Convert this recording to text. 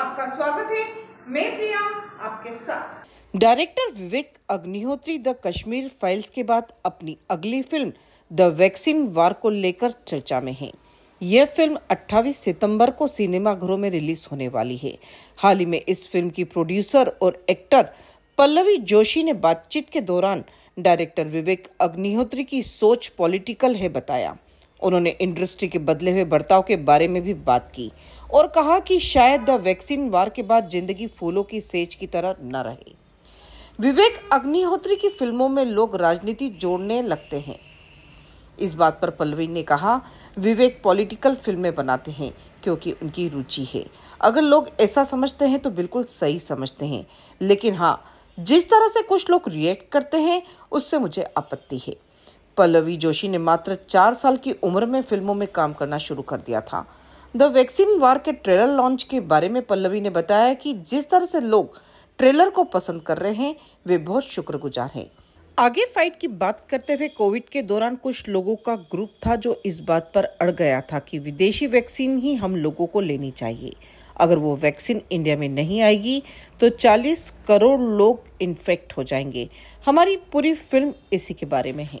आपका स्वागत है मैं प्रिया आपके साथ director Vivek Agnihotri the Kashmir files के बाद अपनी अगली फिल्म द वैक्सीन वार को लेकर चर्चा में है यह फिल्म 28 सितंबर को सिनेमाघरों में रिलीज होने वाली है हाल ही में इस फिल्म की प्रोड्यूसर और एक्टर पल्लवी जोशी ने बातचीत के दौरान डायरेक्टर विवेक अग्निहोत्री की सोच पॉलिटिकल है बताया उन्होंने इंडस्ट्री के बदले हुए बर्ताव के बारे में भी बात की और कहा कि शायद द वैक्सीन वार के बाद जिंदगी फूलों की सेज की तरह न रहे विवेक अग्निहोत्री की फिल्मों में लोग राजनीति जोड़ने लगते हैं इस बात पर पल्लवी ने कहा विवेक पॉलिटिकल फिल्में बनाते हैं क्योंकि उनकी रुचि है अगर लोग ऐसा समझते हैं तो बिल्कुल सही समझते हैं लेकिन हाँ जिस तरह से कुछ लोग रिएक्ट करते हैं उससे मुझे आपत्ति है पल्लवी जोशी ने मात्र चार साल की उम्र में फिल्मों में काम करना शुरू कर दिया था द वैक्सीन वार के ट्रेलर लॉन्च के बारे में पल्लवी ने बताया कि जिस तरह से लोग ट्रेलर को पसंद कर रहे हैं वे बहुत शुक्रगुजार हैं आगे फाइट की बात करते हुए कोविड के दौरान कुछ लोगों का ग्रुप था जो इस बात पर अड़ गया था कि विदेशी वैक्सीन ही हम लोगों को लेनी चाहिए अगर वो वैक्सीन इंडिया में नहीं आएगी तो 40 करोड़ लोग इन्फेक्ट हो जाएंगे हमारी पूरी फिल्म इसी के बारे में है